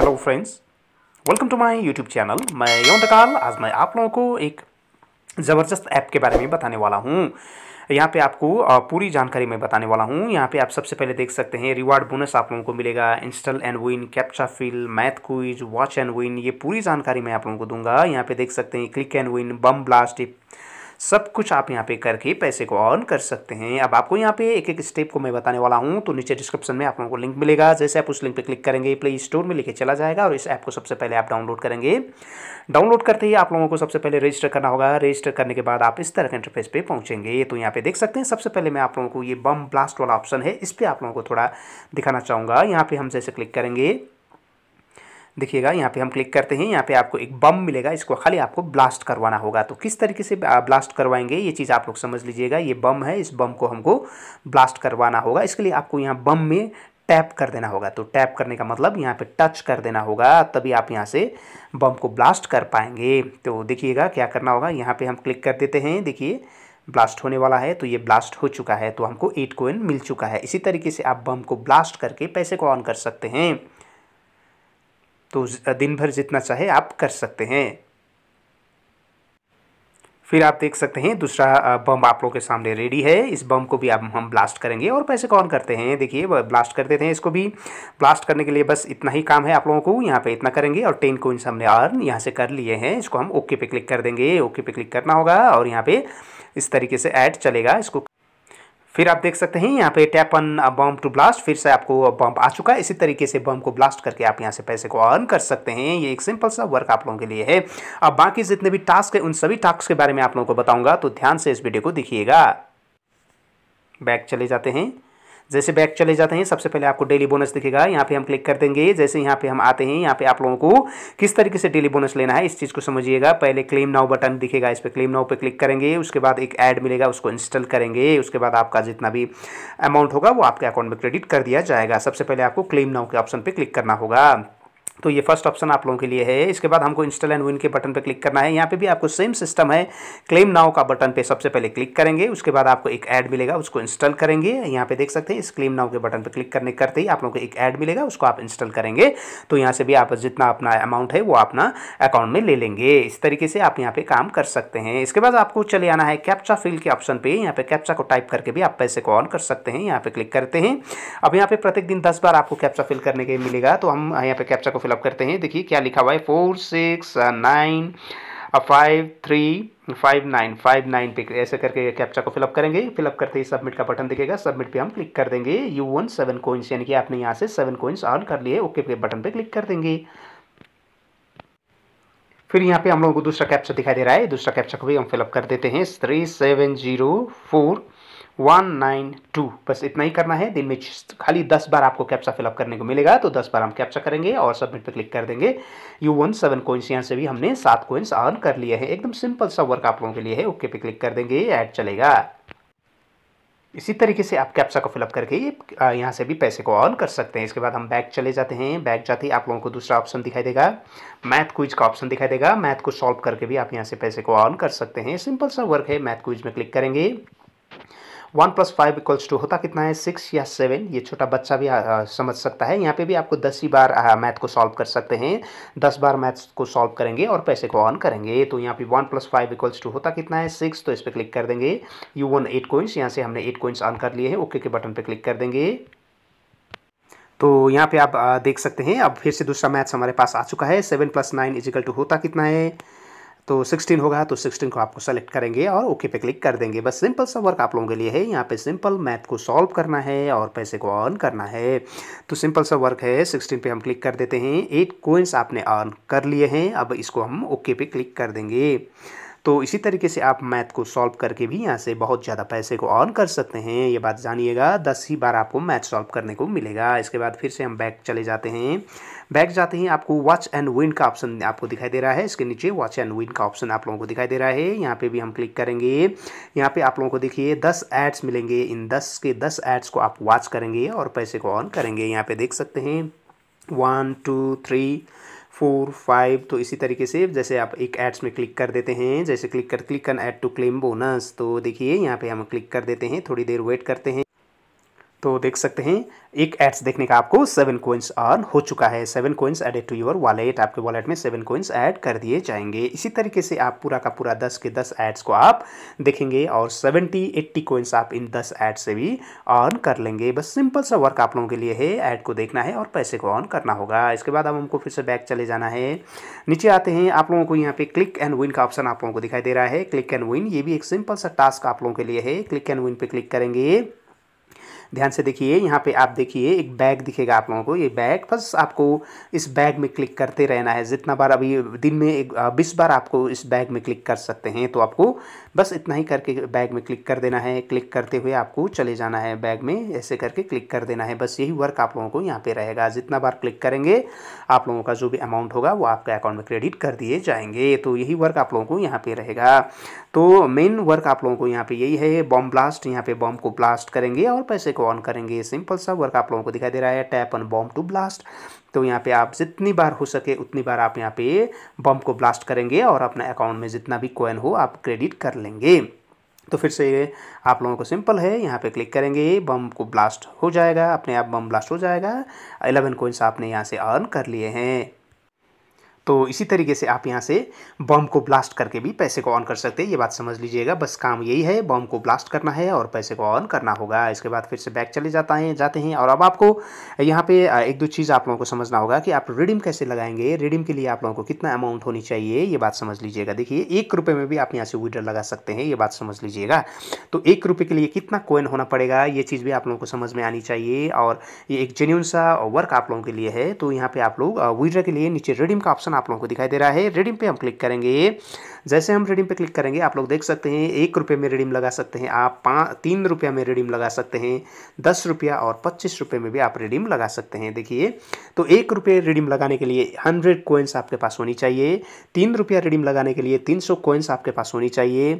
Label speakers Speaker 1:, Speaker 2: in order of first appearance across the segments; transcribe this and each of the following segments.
Speaker 1: hello friends welcome to my YouTube channel मैं यौन डकाल आज मैं आप लोगों को एक ज़बरदस्त ऐप के बारे में बताने वाला हूँ यहाँ पे आपको पूरी जानकारी मैं बताने वाला हूँ यहाँ पे आप सबसे पहले देख सकते हैं रिवार्ड बोनस आप लोगों को मिलेगा install and win captcha fill math quiz watch and win ये पूरी जानकारी मैं आप लोगों को दूंगा यहाँ पे देख सकते हैं click and win bomb blast सब कुछ आप यहाँ पे करके पैसे को अर्न कर सकते हैं अब आपको यहाँ पे एक एक स्टेप को मैं बताने वाला हूँ तो नीचे डिस्क्रिप्शन में आप लोगों को लिंक मिलेगा जैसे आप उस लिंक पर क्लिक करेंगे प्ले स्टोर में लेके चला जाएगा और इस ऐप को सबसे पहले आप डाउनलोड करेंगे डाउनलोड करते ही आप लोगों को सबसे पहले रजिस्टर करना होगा रजिस्टर करने के बाद आप इस तरह के इंटरफेस पर पहुँचेंगे तो यहाँ पे देख सकते हैं सबसे पहले मैं आप लोगों को ये बम ब्लास्ट वाला ऑप्शन है इस पर आप लोगों को थोड़ा दिखाना चाहूँगा यहाँ पर हम जैसे क्लिक करेंगे देखिएगा यहाँ पे हम क्लिक करते हैं यहाँ पे आपको एक बम मिलेगा इसको खाली आपको ब्लास्ट करवाना होगा तो किस तरीके से ब्लास्ट करवाएंगे ये चीज़ आप लोग समझ लीजिएगा ये बम है इस बम को हमको ब्लास्ट करवाना होगा इसके लिए आपको यहाँ बम में टैप कर देना होगा तो टैप करने का मतलब यहाँ पे टच कर देना होगा तभी आप यहाँ से बम को ब्लास्ट कर पाएंगे तो देखिएगा क्या करना होगा यहाँ पे हम क्लिक कर देते हैं देखिए ब्लास्ट होने वाला है तो ये ब्लास्ट हो चुका है तो हमको एट कोइन मिल चुका है इसी तरीके से आप बम को ब्लास्ट करके पैसे को ऑन कर सकते हैं तो दिन भर जितना चाहे आप कर सकते हैं फिर आप देख सकते हैं दूसरा बम आप लोगों के सामने रेडी है इस बम को भी आप हम ब्लास्ट करेंगे और पैसे कौन करते हैं देखिए ब्लास्ट कर देते हैं इसको भी ब्लास्ट करने के लिए बस इतना ही काम है आप लोगों को यहाँ पे इतना करेंगे और टेन कोइंस हमने अर्न यहाँ से कर लिए हैं इसको हम ओके पे क्लिक कर देंगे ओके पे क्लिक करना होगा और यहाँ पे इस तरीके से ऐड चलेगा इसको फिर आप देख सकते हैं यहाँ पे tap on bomb to blast फिर से आपको बम आ चुका है इसी तरीके से बम को ब्लास्ट करके आप यहाँ से पैसे को अर्न कर सकते हैं ये एक सिंपल सा वर्क आप लोगों के लिए है अब बाकी जितने भी टास्क है उन सभी टास्क के बारे में आप लोगों को बताऊंगा तो ध्यान से इस वीडियो को देखिएगा बैक चले जाते हैं जैसे बैक चले जाते हैं सबसे पहले आपको डेली बोनस दिखेगा यहाँ पे हम क्लिक कर देंगे जैसे यहाँ पे हम आते हैं यहाँ पे आप लोगों को किस तरीके से डेली बोनस लेना है इस चीज़ को समझिएगा पहले क्लेम नाउ बटन दिखेगा इस पर क्लेम नाउ पे क्लिक करेंगे उसके बाद एक ऐड मिलेगा उसको इंस्टॉल करेंगे उसके बाद आपका जितना भी अमाउंट होगा वो आपके अकाउंट में क्रेडिट कर दिया जाएगा सबसे पहले आपको क्लेम नाउ के ऑप्शन पर क्लिक करना होगा तो ये फर्स्ट ऑप्शन आप लोगों के लिए है इसके बाद हमको इंस्टॉल एंड विन के बटन पर क्लिक करना है यहाँ पे भी आपको सेम सिस्टम है क्लेम नाव का बटन पे सबसे पहले क्लिक करेंगे उसके बाद आपको एक ऐड मिलेगा उसको इंस्टॉल करेंगे यहाँ पे देख सकते हैं इस क्लेम नाव के बटन पर क्लिक करने करते ही आप लोगों को एक ऐड मिलेगा उसको आप इंस्टॉल करेंगे तो यहाँ से भी आप जितना अपना अमाउंट है वो अपना अकाउंट में ले लेंगे इस तरीके से आप यहाँ पर काम कर सकते हैं इसके बाद आपको चले आना है कैप्चा फिल के ऑप्शन पर यहाँ पर कैप्चा को टाइप करके भी आप पैसे को ऑन कर सकते हैं यहाँ पर क्लिक करते हैं अब यहाँ पर प्रत्येक दिन दस बार आपको कैप्चा फिल करने के मिलेगा तो हम यहाँ पर कैप्चा को फिल अप करते हैं देखिए क्या लिखा हुआ है four six nine five three five nine five nine पे ऐसे करके कैप्चा को फिलअप करेंगे फिलअप करते ही सबमिट का बटन दिखेगा सबमिट पे हम क्लिक कर देंगे यू वन सेवन कोइंस यानी कि आपने यहाँ से सेवन कोइंस ऑन कर लिए ओके पे बटन पे क्लिक कर देंगे फिर यहाँ पे हम लोगों को दूसरा कैप्चा दिखाई दे रहा है दूसरा कैप्चा को भी हम फिलअप कर देते हैं three seven zero four one nine two बस इतना ही करना है दिन में खाली दस बार आपको कैप्चा फिलअप करने को मिलेगा तो दस बार हम कैप्चा करेंगे और सबमिट पर क्लिक कर देंगे यू वन सेवन कोइंस यहाँ से भी हमने सात कोइंस अर्न कर लिए हैं एकदम सिंपल सा वर्क आप लोगों के लिए है ओके पे क्लिक कर देंगे ऐड चलेगा इसी तरीके से आप कैप्चा को फिलअप करके यहाँ से भी पैसे को ऑन कर सकते हैं इसके बाद हम बैक चले जाते हैं बैक जाते ही आप लोगों को दूसरा ऑप्शन दिखाई देगा मैथ क्विज का ऑप्शन दिखाई देगा मैथ को सॉल्व करके भी आप यहाँ से पैसे को ऑन कर सकते हैं सिंपल सा वर्क है मैथ क्विज में क्लिक करेंगे one plus five equals to होता कितना है सिक्स या सेवन ये छोटा बच्चा भी आ, समझ सकता है यहाँ पे भी आपको दस ही बार मैथ को सॉल्व कर सकते हैं दस बार मैथ्स को सॉल्व करेंगे और पैसे को ऑन करेंगे तो यहाँ पे one plus five equals to होता कितना है सिक्स तो इस पर क्लिक कर देंगे यू वन एट कोइंस यहाँ से हमने एट कोइंस ऑन कर लिए हैं ओके के बटन पर क्लिक कर देंगे तो यहाँ पे आप देख सकते हैं अब फिर से दूसरा मैथ्स हमारे पास आ चुका है सेवन प्लस नाइन इजिकल टू होता कितना है तो 16 होगा तो 16 को आपको सेलेक्ट करेंगे और ओके पे क्लिक कर देंगे बस सिंपल सा वर्क आप लोगों के लिए है यहाँ पे सिंपल मैथ को सॉल्व करना है और पैसे को अर्न करना है तो सिंपल सा वर्क है 16 पे हम क्लिक कर देते हैं एट कोइंस आपने अर्न कर लिए हैं अब इसको हम ओके पे क्लिक कर देंगे तो इसी तरीके से आप मैथ को सॉल्व करके भी यहाँ से बहुत ज़्यादा पैसे को अर्न कर सकते हैं ये बात जानिएगा दस ही बार आपको मैथ सॉल्व करने को मिलेगा इसके बाद फिर से हम बैक चले जाते हैं बैक जाते हैं आपको वॉच एंड विन का ऑप्शन आपको दिखाई दे रहा है इसके नीचे वॉच एंड विन का ऑप्शन आप लोगों को दिखाई दे रहा है यहाँ पे भी हम क्लिक करेंगे यहाँ पे आप लोगों को देखिए दस एड्स मिलेंगे इन दस के दस एड्स को आप वॉच करेंगे और पैसे को ऑन करेंगे यहाँ पे देख सकते हैं one two three four five तो इसी तरीके से जैसे आप एक एड्स में क्लिक कर देते हैं जैसे क्लिक कर क्लिक कर ऐड टू क्लेम बोनस तो देखिए यहाँ पे हम क्लिक कर देते हैं थोड़ी देर वेट करते हैं तो देख सकते हैं एक एड्स देखने का आपको सेवन कोइंस अर्न हो चुका है seven coins added to your wallet आपके वॉलेट में सेवन कोइंस ऐड कर दिए जाएंगे इसी तरीके से आप पूरा का पूरा दस के दस एड्स को आप देखेंगे और सेवेंटी एट्टी कोइंस आप इन दस एड्स से भी अर्न कर लेंगे बस सिंपल सा वर्क आप लोगों के लिए है ऐड को देखना है और पैसे को ऑन करना होगा इसके बाद अब हमको फिर से बैक चले जाना है नीचे आते हैं आप लोगों को यहाँ पे क्लिक एंड विन का ऑप्शन आप लोगों को दिखाई दे रहा है क्लिक एंड विन ये भी एक सिंपल सा टास्क आप लोगों के लिए है क्लिक एंड विन पर क्लिक करेंगे ध्यान से देखिए यहाँ पे आप देखिए एक बैग दिखेगा आप लोगों को ये बैग बस आपको इस बैग में क्लिक करते रहना है जितना बार अभी दिन में एक बीस बार आपको इस बैग में क्लिक कर सकते हैं तो आपको बस इतना ही करके बैग में क्लिक कर देना है क्लिक करते हुए आपको चले जाना है बैग में ऐसे करके क्लिक कर देना है बस यही वर्क आप लोगों को यहाँ पर रहेगा जितना बार क्लिक करेंगे आप लोगों का जो भी अमाउंट होगा वो आपके अकाउंट में क्रेडिट कर दिए जाएंगे तो यही वर्क आप लोगों को यहाँ पर रहेगा तो मेन वर्क आप लोगों को यहाँ पर यही है बॉम्ब ब्लास्ट यहाँ पर बॉम्ब को ब्लास्ट करेंगे और पैसे को ऑन करेंगे सिंपल सा वर्क आप लोगों को दिखाई दे रहा है tap on bomb to blast तो यहाँ पे आप जितनी बार हो सके उतनी बार आप यहाँ पे बम को ब्लास्ट करेंगे और अपने अकाउंट में जितना भी कॉइन हो आप क्रेडिट कर लेंगे तो फिर से ये आप लोगों को सिंपल है यहाँ पे क्लिक करेंगे बम को ब्लास्ट हो जाएगा अपने आप बम ब्लास्ट हो जाएगा एलेवन कोइंस आपने यहाँ से अर्न कर लिए हैं तो इसी तरीके से आप यहाँ से बॉम्ब को ब्लास्ट करके भी पैसे को ऑन कर सकते हैं ये बात समझ लीजिएगा बस काम यही है बॉम्ब को ब्लास्ट करना है और पैसे को ऑन करना होगा इसके बाद फिर से बैक चले जाता है जाते हैं और अब आपको यहाँ पे एक दो चीज़ आप लोगों को समझना होगा कि आप रिडीम कैसे लगाएंगे रिडीम के लिए आप लोगों को कितना अमाउंट होनी चाहिए ये बात समझ लीजिएगा देखिए एक रुपये में भी आप यहाँ से विड्रॉ लगा सकते हैं ये बात समझ लीजिएगा तो एक रुपये के लिए कितना कोइन होना पड़ेगा ये चीज़ भी आप लोगों को समझ में आनी चाहिए और ये एक जेन्यून सा वर्क आप लोगों के लिए है तो यहाँ पर आप लोग विड्रॉ के लिए नीचे रिडीम का ऑप्शन ऑप्शन आप लोगों को दिखाई दे रहा है रिडीम पे हम क्लिक करेंगे जैसे हम रिडीम पे क्लिक करेंगे आप लोग देख सकते हैं एक रुपये में रिडीम लगा सकते हैं आप पाँच तीन रुपये में रिडीम लगा सकते हैं दस रुपया और पच्चीस रुपये में भी आप रिडीम लगा सकते हैं देखिए तो एक रुपये रिडीम लगाने के लिए हंड्रेड कोइंस आपके पास होनी चाहिए तीन रुपया रिडीम लगाने के लिए तीन सौ कोइंस आपके पास होनी चाहिए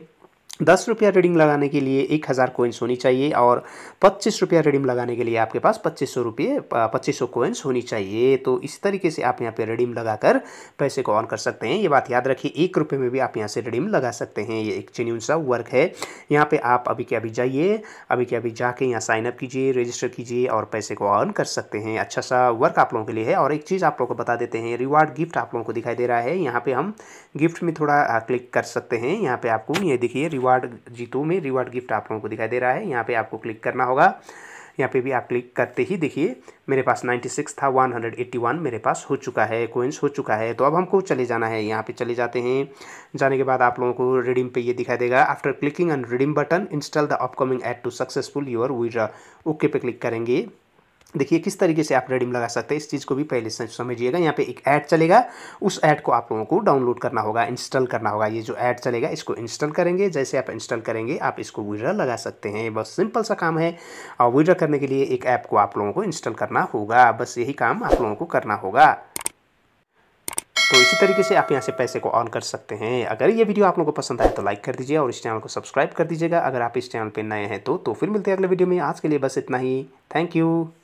Speaker 1: दस रुपया रिडीम लगाने के लिए एक हज़ार कोइंस होनी चाहिए और पच्चीस रुपया रिडीम लगाने के लिए आपके पास पच्चीस सौ रुपये पच्चीस सौ कोइंस होनी चाहिए तो इस तरीके से आप यहाँ पे रिडीम लगाकर पैसे को ऑन कर सकते हैं ये बात याद रखिए एक रुपये में भी आप यहाँ से रिडीम लगा सकते हैं ये एक जेन्यून सा वर्क है यहाँ पर आप अभी के अभी जाइए अभी के अभी जाके यहाँ साइनअप कीजिए रजिस्टर कीजिए और पैसे को ऑन कर सकते हैं अच्छा सा वर्क आप लोगों के लिए है और एक चीज़ आप लोगों को बता देते हैं रिवार्ड गिफ्ट आप लोगों को दिखाई दे रहा है यहाँ पर हम गिफ्ट में थोड़ा क्लिक कर सकते हैं यहाँ पर आपको ये देखिए रिवार्ड रिवार्ड जीतू में रिवार्ड गिफ्ट आप लोगों को दिखाई दे रहा है यहाँ पे आपको क्लिक करना होगा यहाँ पे भी आप क्लिक करते ही देखिए मेरे पास 96 था 181 मेरे पास हो चुका है कोइंस हो चुका है तो अब हमको चले जाना है यहाँ पे चले जाते हैं जाने के बाद आप लोगों को रिडीम पे ये दिखाई देगा after clicking on redeem button install the upcoming ad to successful your withdraw okay पे क्लिक करेंगे देखिए किस तरीके से आप रेडीम लगा सकते हैं इस चीज़ को भी पहले से समझिएगा यहाँ पे एक ऐड चलेगा उस ऐड को आप लोगों को डाउनलोड करना होगा इंस्टॉल करना होगा ये जो ऐड चलेगा इसको इंस्टॉल करेंगे जैसे आप इंस्टॉल करेंगे आप इसको विड्रा लगा सकते हैं बस सिंपल सा काम है और विड्रा करने के लिए एक ऐप को आप लोगों को इंस्टॉल करना होगा बस यही काम आप लोगों को करना होगा तो इसी तरीके से आप यहाँ से पैसे को ऑन कर सकते हैं अगर ये वीडियो आप लोगों को पसंद आए तो लाइक कर दीजिए और इस चैनल को सब्सक्राइब कर दीजिएगा अगर आप इस चैनल पर नए हैं तो तो फिर मिलते हैं अगले वीडियो में आज के लिए बस इतना ही थैंक यू